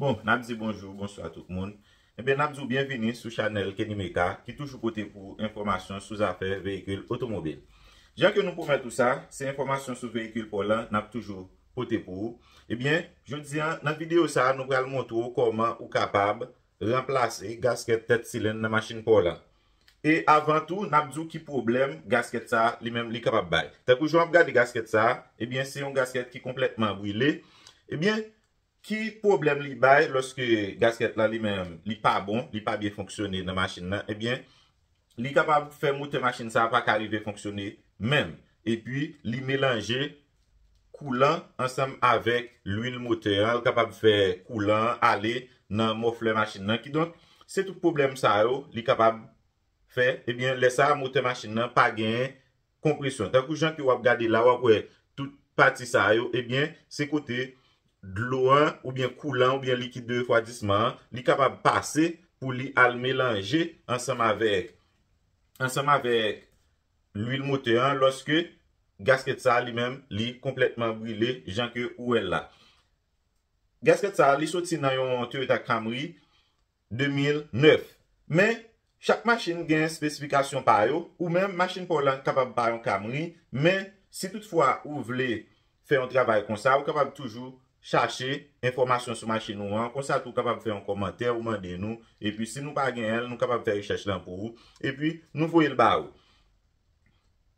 Bon, nab zi bonjou, bonsoi a tout moun. Ebyen, nab zi ou bienveni sou chanel Keny Meka ki toujou pote pou informasyon sou zaper veyikil otomobil. Djan ke nou pou mwen tou sa, se informasyon sou veyikil polan nab toujou pote pou, ebyen, joun diyan, nan videyo sa, nou pral montou koman ou kapab remplase gasket tet silen nan masin polan. E avantou, nab zi ou ki problem, gasket sa li men li kapab bay. Te pou joun ap gade gasket sa, ebyen, eh se yon gasket ki kompletman brile, ebyen, eh ki problem li bay loske gasket la li mem li pa bon, li pa biye fonksyonne nan masin nan ebyen, eh li kapab fè motè masin sa pa kalive fonksyonne menm, e pwi li melanje koulan ansam avek l'un motè kapab fè koulan, ale nan mofle masin nan, ki donk se tout problem sa yo, li kapab fè, ebyen, eh lesa motè masin nan pa gen kompresyon tan kou jan ki wap gade la, wap we tout pati sa yo, ebyen, eh se kote dlo an ou bien koulan ou bien likide fwadisman li kapab pase pou li al melange ansam avek ansam avek l'il mote an loske gasket sa li menm li kompletman bile janke ou el la gasket sa li soti nan yon terita kamri 2009 men chak masin gen spesifikasyon payo ou men masin pou lan kapab payon kamri men si toutfwa ou vle fe yon travay konsa ou kapab toujou chache informasyon sou machin nou an, konsa tou kapab fè yon komantè, ou mandè nou, epi si nou bagen el, nou kapab fè yon chache lan pou ou, epi nou voye l'ba ou.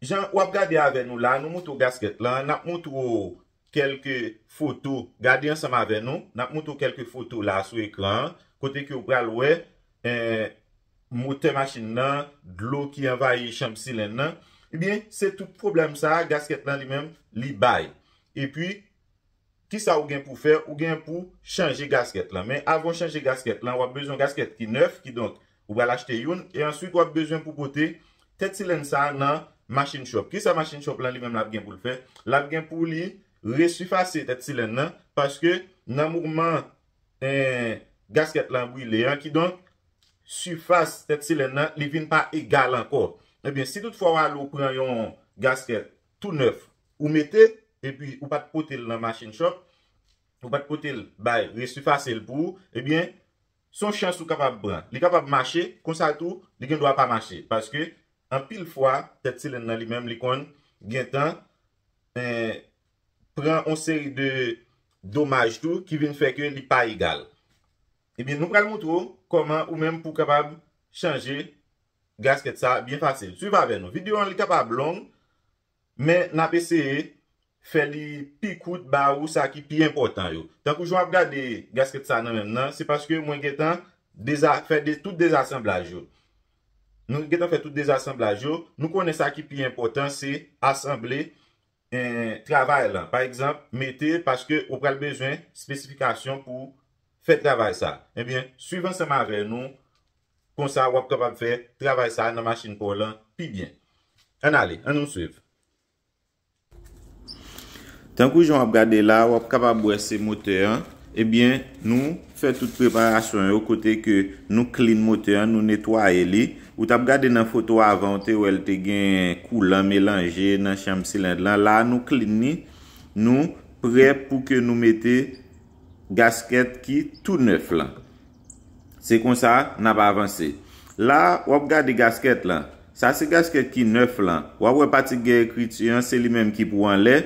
Jan, wap gade avè nou la, nou moutou gasket lan, nap moutou kelke foto, gade yon sam avè nou, nap moutou kelke foto la sou ekran, kote ki ou pral wè, eh, moutou machin nan, dlou ki yon vaye yon chanp silen nan, ebyen, se tout problem sa, gasket lan li mèm, li bay. Epi, ki sa ou gen pou fer, ou gen pou chanje gasket la. Men, avon chanje gasket la, wap bezon gasket ki neuf, ki donk ou wala chete yon, e answik wap bezon pou pote tet silen sa nan machine shop. Ki sa machine shop la li menm la gen pou le fer? La gen pou li resufase tet silen nan, paske nan mouman e, gasket la wile, ki donk suface tet silen nan, li vin pa egal ankor. Ebyen, si tout fwa walo kwen yon gasket tou neuf, ou mette epi ou pat potel nan machin chok, ou pat potel, bay, resi fasil pou, ebyen, eh son chans eh, eh ou kapab brant. Li kapab mache, konsal tou, li gen dowa pa mache. Paske, an pil fwa, pet silen nan li menm li kon, gen tan, pren an seri de domaj tou, ki ven fèk yon li pa egal. Ebyen, nou pral moutrou, koman ou menm pou kapab chanje gasket sa, bien fasil. Su pa ven, videon li kapab long, men na pese e, fè li pi kout ba ou sa ki pi importan yo. Tan kou jwa ap gade gaske tsa nan men nan, se paske mwen getan fè tout de asemblaj yo. Nou getan fè tout de asemblaj yo, nou konen sa ki pi importan se asemble en eh, travay lan. Par exemple, mette, paske ou pral bejwen spesifikasyon pou fè travay sa. Ebyen, eh suivan seman vey nou, konsa wap kapab fè travay sa nan masin pou lan, pi byen. An ale, an nou suiv. Tan kou joun ap gade la, wap kapab wese mote an, ebyen nou fè tout preparasyon yo kote ke nou klin mote an, nou netwaye li. Wout ap gade nan foto avante, wèl te gen kou lan, melange nan chanm silen lan, la nou klin ni, nou pre pou ke nou mette gasket ki tout neuf lan. Se kon sa, nan pa avanse. La, wap gade gasket lan, sa se gasket ki neuf lan, wap wè pati gen kwi tsyan, se li menm ki pou an le,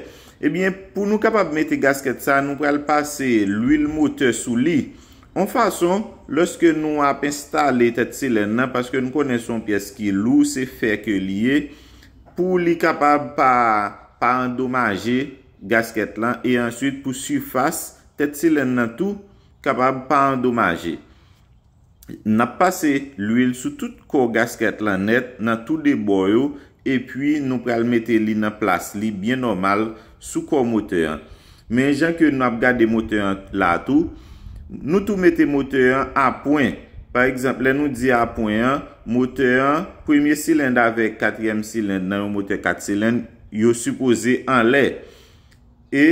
Ebyen, pou nou kapab mette gasket sa, nou pral pase l'huil mote sou li. En fason, lòske nou ap installe tè tse lè nan, paske nou kone son pyes ki lou se fè ke liye, pou li kapab pa pa andomaje gasket lan, e answit pou sufas, tè tse lè nan tou, kapab pa andomaje. Nap pase l'huil sou tout ko gasket lan net, nan tou de boyo, e pwi nou pral mette li nan plas, li byen nomal, soukou mouteyan. Men jan ke nou ap gade mouteyan la tou, nou tou mette mouteyan a poin. Par exemple, lè nou di a poin, mouteyan, premye silen la vek katyem silen la, ou mouteyan katyem silen, yo supose an lè. E,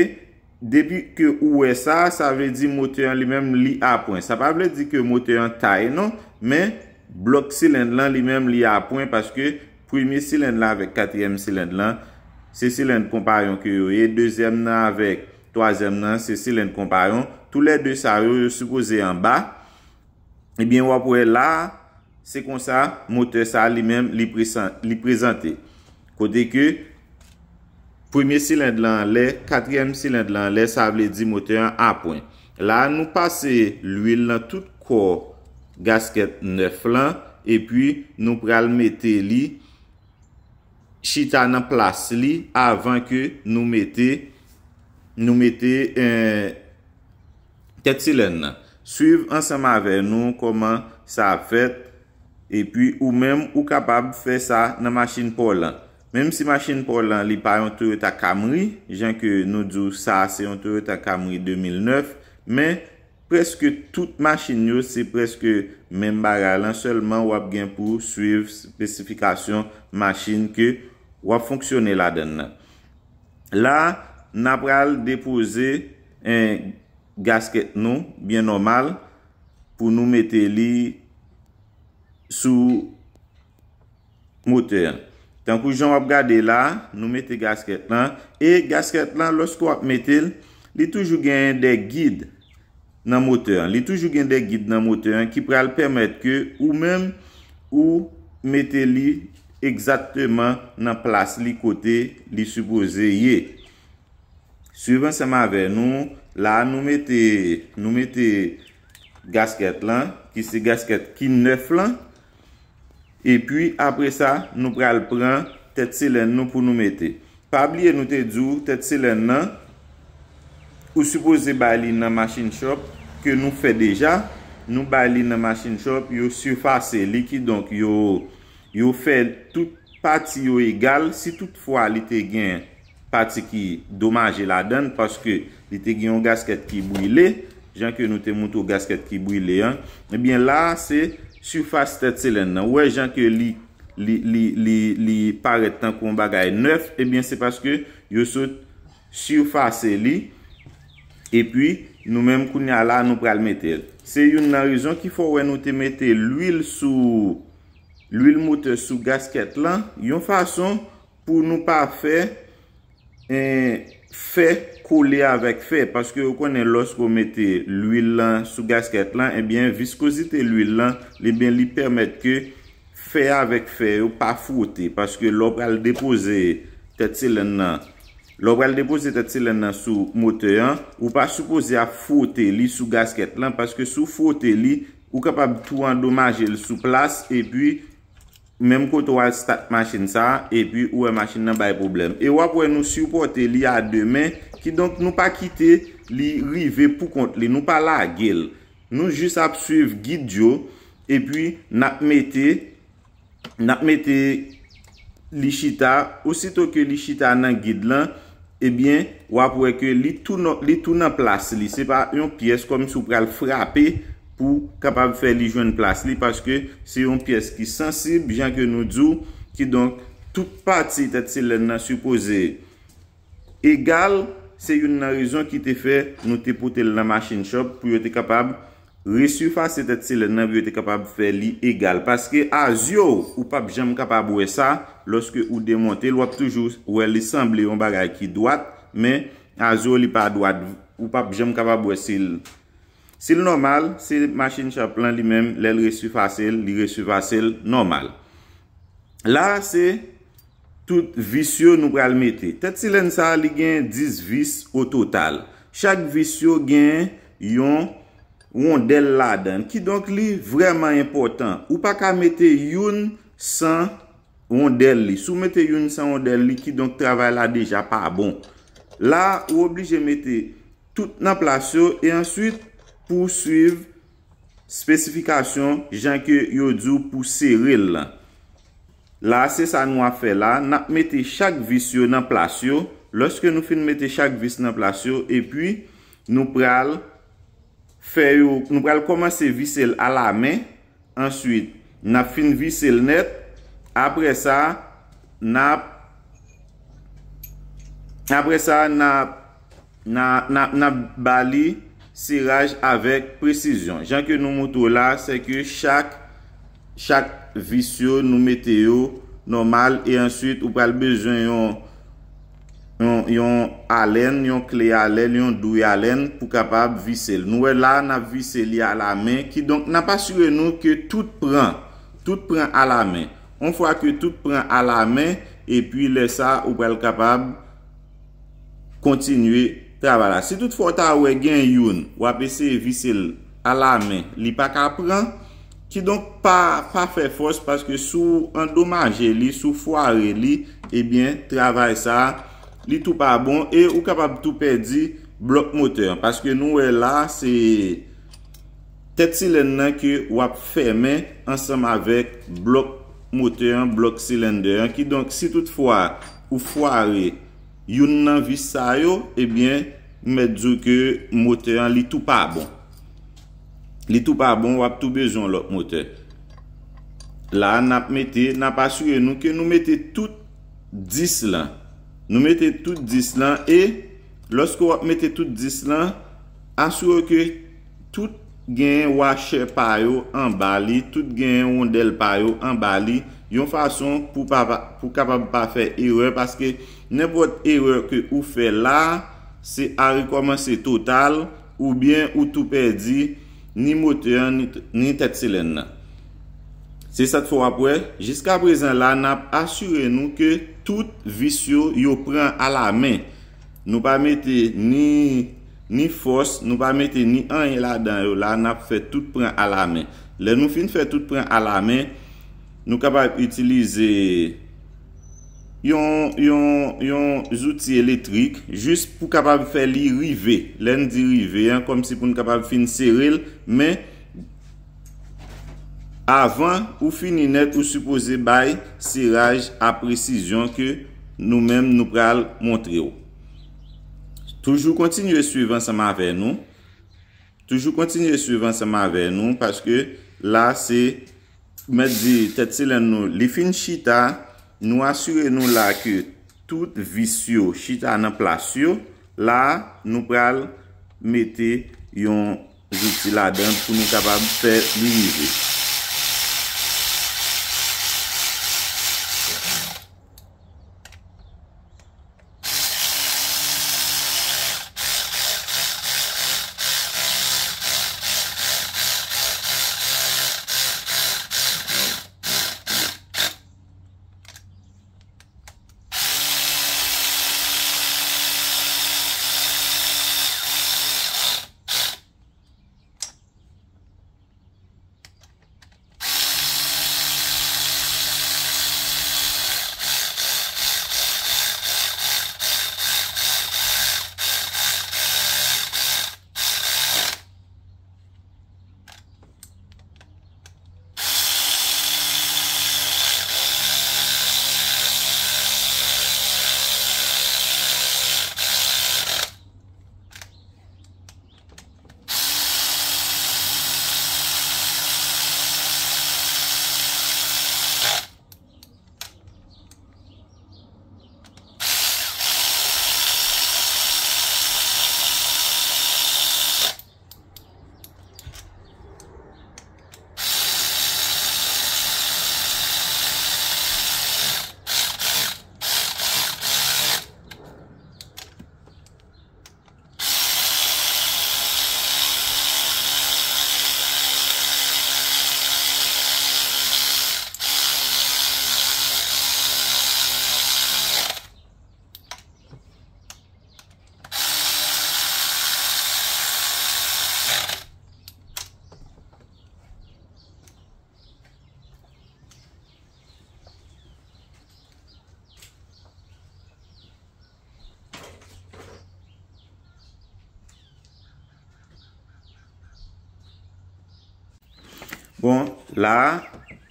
depi ke ouwe sa, sa ve di mouteyan li mèm li a poin. Sa pa vle di ke mouteyan tay non, men blok silen la li mèm li a poin, paske premye silen la vek katyem silen la, se silen komparyon ki yo e, dezem nan avek, toazem nan, se silen komparyon, tou le de sa yo yo sou kouze an ba, e eh bien wapwe la, se konsa, mote sa li menm li prezante. Kote ke, premiye silen lan le, katryen silen lan le, sa vle di mote an apwen. La nou pase l'wil nan tout kou, gasket 9 lan, e pi nou pral mette li, Chita nan plas li avan ke nou mette Nou mette Ketsilen eh, nan Suiv ansama ve nou Koman sa ap fet E pi ou mem ou kapab Fe sa nan masin polan Mem si masin polan li pa yon Tere ta kamri Jan ke nou djou sa se yon tere ta kamri 2009 Men preske Tout masin yo se preske Mem baga lan selman wap gen pou Suiv spesifikasyon Masin ke Wap fonksyone la den nan. La, nan pral depoze en gasket nou, bien normal, pou nou mette li sou moteur. Tan kou jan wap gade la, nou mette gasket lan, e gasket lan, losk wap mette, li toujou gen de guide nan moteur. Li toujou gen de guide nan moteur, ki pral pemet ke ou men ou mette li ekzatman nan plas li kote li supoze ye. Suvan seman ve nou, la nou mette gasket lan, ki se gasket ki nef lan, e pi apre sa nou pral pran, tet se len nou pou nou mette. Pab liye nou te djou, tet se len nan, ou supoze bay li nan masin shop, ke nou fe deja, nou bay li nan masin shop, yo surfase likid, donk yo... yo fè tout pati yo egal, si tout fwa li te gen pati ki domaje la den, paske li te gen yon gasket ki bouyle, jan ke nou te moutou gasket ki bouyle, ebyen la se soufase tet selen nan, wè jan ke li paret tan kon bagay neuf, ebyen se paske yo soufase li, epyi nou menm koun ya la nou pral metel. Se yon nan rezon ki fwa wè nou te metel l'wil sou l'uil mote sou gasket lan, yon fason pou nou pa fe en fe kole avèk fe, paske ou konen losk ou mette l'uil lan sou gasket lan, ebyen viskosite l'uil lan, ebyen li permette ke fe avèk fe ou pa fote, paske l'opal depose tè tse lè nan sou mote lan, ou pa suppose a fote li sou gasket lan, paske sou fote li, ou kapabitou an domaje l sou plas, ebyen Mèm kote wè start machin sa, e pi wè e machin nan bay problem. E wè pou wè nou supporte li a demè, ki donk nou pa kite li rive pou kont li, nou pa la gèl. Nou jis ap suive gid yo, e pi nap mette, nap mette li chita. Osito ke li chita nan gid lan, e bien wè pou wè ke li tou nan plas li. Se pa yon piyes kom sou pral frape. pou kapab fè li jwen plas li, paske se yon piyes ki sensib, jank yo nou dzou, ki donk tout pati te tse lè nan suppose, egal, se yon nan rezon ki te fè, nou te pote lè nan machin shop, pou yo te kapab resufa se te tse lè nan, pou yo te kapab fè li egal, paske azyo ou pap jèm kapab wè sa, loske ou demonte, lwap toujou wè lè semblè yon bagay ki dwat, men azyo li pa dwat, ou pap jèm kapab wè se lè, Se lè normal, se machin cha plan li menm, lè l resifasel, li resifasel normal. La, se tout visyo nou pral mette. Tet se lè nsa, li gen 10 vis o total. Chak visyo gen yon ondel la den. Ki donk li vreman important. Ou pa ka mette yon san ondel li. Sou mette yon san ondel li ki donk travay la deja pa bon. La, ou oblige mette tout nan plasyo. E answit... pou suiv spesifikasyon jan ke yo djou pou se ril. La, se sa nou a fe la, nap mette chak vis yo nan plasyo, loske nou fin mette chak vis nan plasyo, e pi nou pral, nou pral komanse visel a la men, answit, nap fin visel net, apre sa, nap, apre sa, nap, nap bali, siraj avek precizyon. Jan ke nou moutou la, se ke chak chak visyo nou meteyo normal e answit ou pal bezyon yon yon alen yon kle alen, yon dwe alen pou kapab visel. Nou e la na viseli a la men ki donk na pasure nou ke tout pran tout pran a la men. On fwa ke tout pran a la men e pi le sa ou pal kapab kontinuy Travala, si tout fwa ta we gen yon, wap ese visel a la men, li pa ka pran, ki donk pa pa fe fos, paske sou andomaje li, sou foare li, ebyen, travay sa, li tou pa bon, e ou kapab tou pedi blok moten, paske nou we la, se tet silen nan ke wap fe men, ansam avek blok moten, blok silen den, ki donk si tout fwa ou foare li, Youn nan vis sa yo, ebyen, medzou ke mote an li tou pa bon. Li tou pa bon, wap tou bejon lop mote. La, nap mette, nap asye nou, ke nou mette tout dis lan. Nou mette tout dis lan, e, loske wap mette tout dis lan, asye yo ke tout gen wache payo an bali, tout gen ondel payo an bali, yon fason pou kapab pa fe eror paske nepot eror ke ou fe la se a rekomansi total ou bien ou tou perdi ni moten ni tet silen na se sat fwa apwe jiska prezen la nap asyre nou ke tout visyo yo pran a la men nou pa mette ni fos nou pa mette ni anye la dan yo la nap fe tout pran a la men le nou fin fe tout pran a la men nou kapab itilize yon zouti elektrik, jist pou kapab fe li rive, len di rive, kom si pou nou kapab fin serele, men, avan ou finine, ou supose bay, seraj apresisyon, ke nou men nou pral montre yo. Toujou kontinye suivan sa ma ven nou, toujou kontinye suivan sa ma ven nou, paske la se, Met di tetse len nou, li fin chita, nou asyre nou la ke tout visyo chita nan plasyo, la nou pral mette yon jitsi la den pou nou kapab fè divize. La,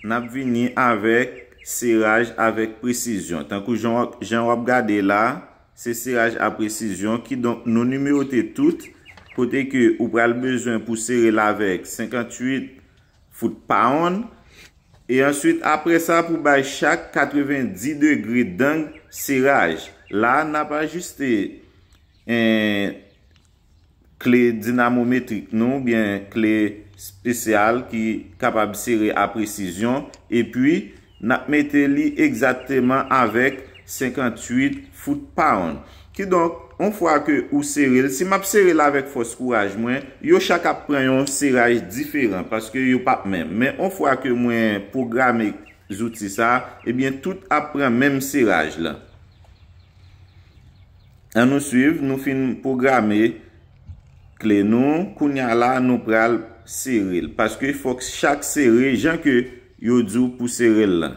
nap vini avèk seraj avèk presisyon. Tan kou jan wap gade la, se seraj avèk presisyon, ki don nou numérote tout. Kote ke ou pral bezwen pou serè la vèk 58 foot pound. E answit apre sa pou bay chak 90 degri dang seraj. La, nap ajiste eh, kli dynamometrik nou, bien kli... spesyal ki kapab sere apresizyon, epwi napmete li egzateman avek 58 foot pound, ki donk an fwa ke ou sere, si map sere la avek fos kouaj mwen, yo chakap preyon serej diferan, paske yo pap men, men an fwa ke mwen programe zouti sa, ebyen tout apren men serej la an nou suiv, nou fin programe, klenon kounyala, nou pral Seril, paske fok chak seril jan ke yo djou pou seril la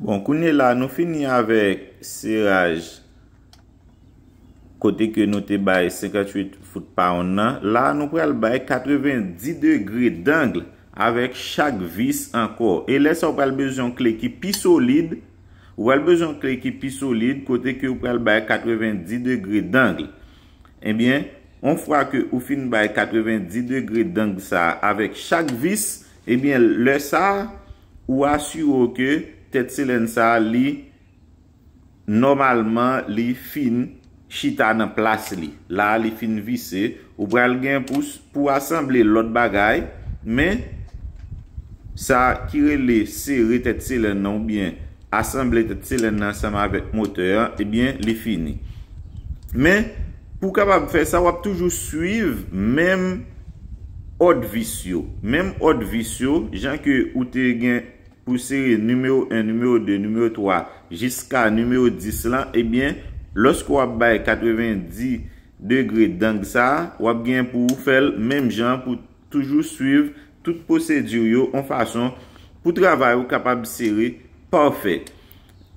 Bon, koune la nou fini avek seraj kote ke nou te baye 58 foot pound nan. La nou prel baye 90 degrè d'angle avek chak vis ankor. E lè sa ou prel bezon kle ki pi solide ou prel bezon kle ki pi solide kote ke ou prel baye 90 degrè d'angle. Ebyen, eh on fwa ke ou fin baye 90 degrè d'angle sa avek chak vis, ebyen eh lè sa ou asuro ke tet selen sa li normalman li fin chita nan plas li. La li fin vise, ou bral gen pou asemble lot bagay men sa kire li sere tet selen nan ou bien asemble tet selen nan sama avet moteur e bien li fini. Men pou kabab fè sa wap toujou suiv men od visyo. Men od visyo jan ke ou te gen pou seri numero 1, numero 2, numero 3, jiska numero 10 lan, ebyen, eh losk wap bay 90 degrè dang sa, wap gen pou ou fel, mem jan pou toujou suiv, tout posèdjou yo, an fason pou travay ou kapab seri, parfait.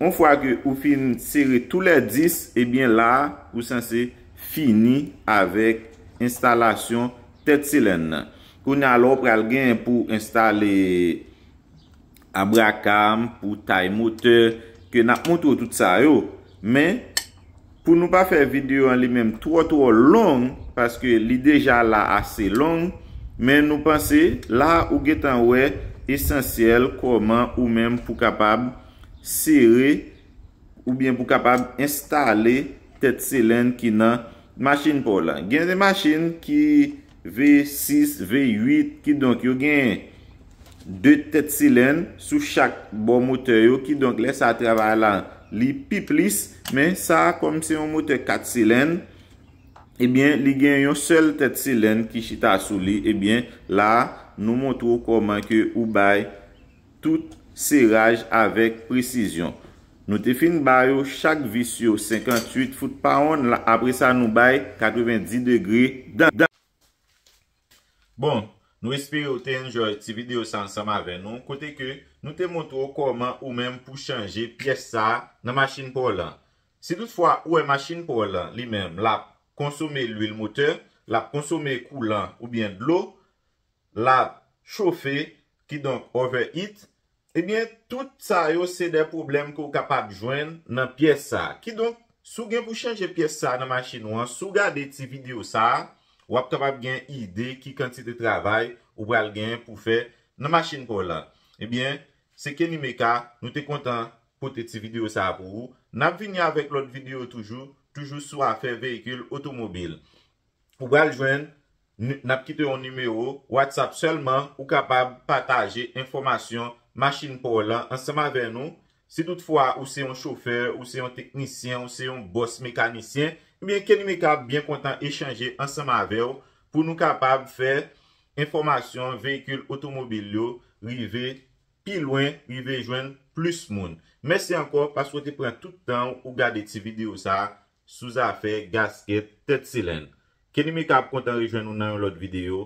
On fwa ke ou fin seri tou lè 10, ebyen la, ou san se fini avèk instalasyon tèd silèn nan. Koun alò pral gen pou installe abrakam, pou tay moter, ke nap moutou tout sa yo. Men, pou nou pa fè video an li menm tro tro long, paske li deja la ase long, men nou panse, la ou getan we esensyel koman ou menm pou kapab sere, ou bien pou kapab installe tet selen ki nan masin pou lan. Gen de masin ki V6, V8, ki donk yo gen De tet silen sou chak bon mote yo ki donk lese a travalan li pi plis. Men sa konm se yon mote 4 silen. Ebyen li gen yon sel tet silen ki chita sou li. Ebyen eh la nou montrou konman ke ou bay tout seraj avek presizyon. Nou te fin bay yo chak vis yo 58 foot pound. Apre sa nou bay 90 degri. Bon. Nou espere ou te enjoy ti video san sam ave, nou kote ke nou te montrou koman ou menm pou chanje piye sa nan machin pou olan. Se tout fwa ou e machin pou olan li menm, la konsome l'ouil moteur, la konsome koulan ou bien dlou, la chofe ki donk over it, ebyen tout sa yo se de problem ko kapap jwen nan piye sa. Ki donk sou gen pou chanje piye sa nan machin ou an, sou gade ti video sa a, Ou ap kapab gen ide ki kantite travay ou bral gen pou fe nan machin pou lan. Ebyen, seke ni me ka, nou te kontan pou te ti video sa pou ou. Nap vini avek lout video toujou, toujou sou a fe veykul otomobil. Ou bral jwen, nap kite yon numero, WhatsApp selman ou kapab pataje informasyon machin pou lan ansama ven nou. Se toutfwa ou se yon chofer, ou se yon teknisyen, ou se yon boss mekanisyen, Mwen ken ime kap byen kontan e chanje ansan mavel pou nou kapab fe informasyon veykul otomobilyo rive pilwen rive jwen plus moun. Mwen se ankor pas wote pren toutan ou gade ti video sa souza fe gasket tet silen. Ken ime kap kontan rejwen nou nan yon lot video.